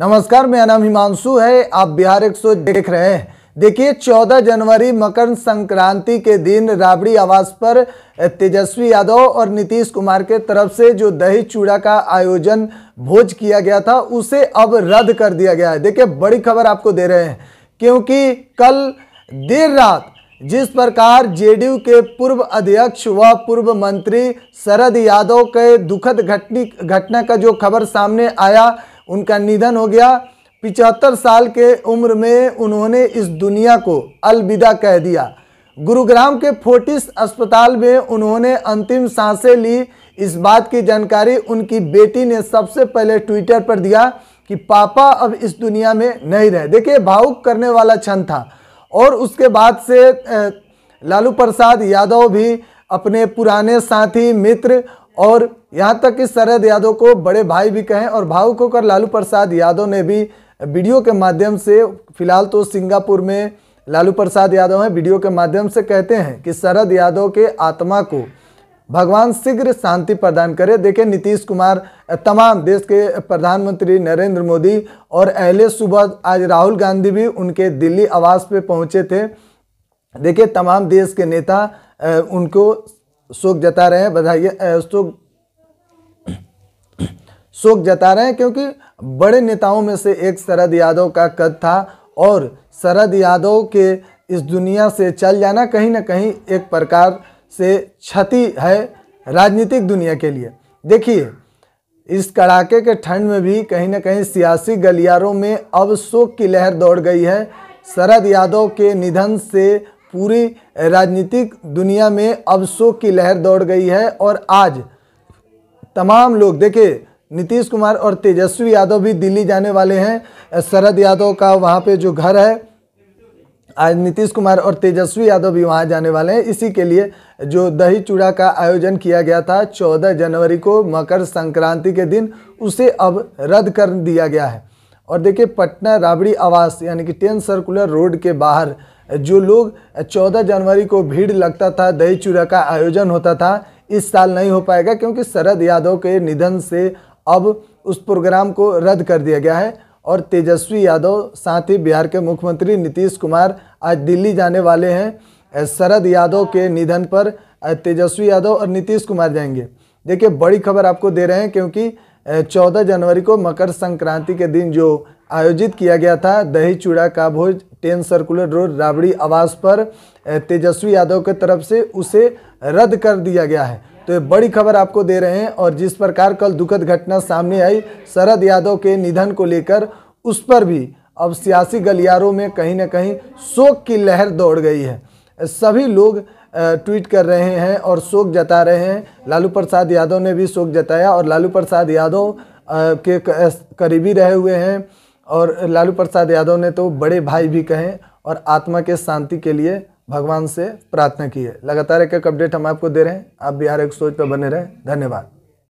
नमस्कार मेरा नाम हिमांशु है आप बिहार एक सौ देख रहे हैं देखिए 14 जनवरी मकर संक्रांति के दिन राबड़ी आवास पर तेजस्वी यादव और नीतीश कुमार के तरफ से जो दही चूड़ा का आयोजन भोज किया गया था उसे अब रद्द कर दिया गया है देखिए बड़ी खबर आपको दे रहे हैं क्योंकि कल देर रात जिस प्रकार जेडीयू के पूर्व अध्यक्ष व पूर्व मंत्री शरद यादव के दुखद घटनी घटना का जो खबर सामने आया उनका निधन हो गया पिचहत्तर साल के उम्र में उन्होंने इस दुनिया को अलविदा कह दिया गुरुग्राम के फोर्टिस अस्पताल में उन्होंने अंतिम सांसें ली इस बात की जानकारी उनकी बेटी ने सबसे पहले ट्विटर पर दिया कि पापा अब इस दुनिया में नहीं रहे देखिए भावुक करने वाला क्षण था और उसके बाद से लालू प्रसाद यादव भी अपने पुराने साथी मित्र और यहाँ तक कि शरद यादव को बड़े भाई भी कहें और भावुक होकर लालू प्रसाद यादव ने भी वीडियो के माध्यम से फिलहाल तो सिंगापुर में लालू प्रसाद यादव हैं वीडियो के माध्यम से कहते हैं कि शरद यादव के आत्मा को भगवान शीघ्र शांति प्रदान करे देखें नीतीश कुमार तमाम देश के प्रधानमंत्री नरेंद्र मोदी और अहले सुबह आज राहुल गांधी भी उनके दिल्ली आवास पे पहुंचे थे देखिए तमाम देश के नेता उनको शोक जता रहे हैं बधाई शोक शोक जता रहे हैं क्योंकि बड़े नेताओं में से एक शरद यादव का कद था और शरद यादव के इस दुनिया से चल जाना कहीं ना कहीं एक प्रकार से क्षति है राजनीतिक दुनिया के लिए देखिए इस कड़ाके के ठंड में भी कहीं ना कहीं सियासी गलियारों में अब शोक की लहर दौड़ गई है शरद यादव के निधन से पूरी राजनीतिक दुनिया में अब शोक की लहर दौड़ गई है और आज तमाम लोग देखिए नीतीश कुमार और तेजस्वी यादव भी दिल्ली जाने वाले हैं शरद यादव का वहाँ पे जो घर है आज नीतीश कुमार और तेजस्वी यादव भी वहाँ जाने वाले हैं इसी के लिए जो दही चूड़ा का आयोजन किया गया था 14 जनवरी को मकर संक्रांति के दिन उसे अब रद्द कर दिया गया है और देखिए पटना राबड़ी आवास यानी कि टेन सर्कुलर रोड के बाहर जो लोग 14 जनवरी को भीड़ लगता था दही चूड़ा का आयोजन होता था इस साल नहीं हो पाएगा क्योंकि शरद यादव के निधन से अब उस प्रोग्राम को रद्द कर दिया गया है और तेजस्वी यादव साथ ही बिहार के मुख्यमंत्री नीतीश कुमार आज दिल्ली जाने वाले हैं शरद यादव के निधन पर तेजस्वी यादव और नीतीश कुमार जाएंगे देखिए बड़ी खबर आपको दे रहे हैं क्योंकि 14 जनवरी को मकर संक्रांति के दिन जो आयोजित किया गया था दही चूड़ा का भोज टेन सर्कुलर रोड राबड़ी आवास पर तेजस्वी यादव की तरफ से उसे रद्द कर दिया गया है तो ये बड़ी खबर आपको दे रहे हैं और जिस प्रकार कल दुखद घटना सामने आई शरद यादव के निधन को लेकर उस पर भी अब सियासी गलियारों में कहीं ना कहीं शोक की लहर दौड़ गई है सभी लोग ट्वीट कर रहे हैं और शोक जता रहे हैं लालू प्रसाद यादव ने भी शोक जताया और लालू प्रसाद यादव के करीबी रहे हुए हैं और लालू प्रसाद यादव ने तो बड़े भाई भी कहें और आत्मा के शांति के लिए भगवान से प्रार्थना की है लगातार एक एक अपडेट हम आपको दे रहे हैं आप बिहार एक सोच पर बने रहें धन्यवाद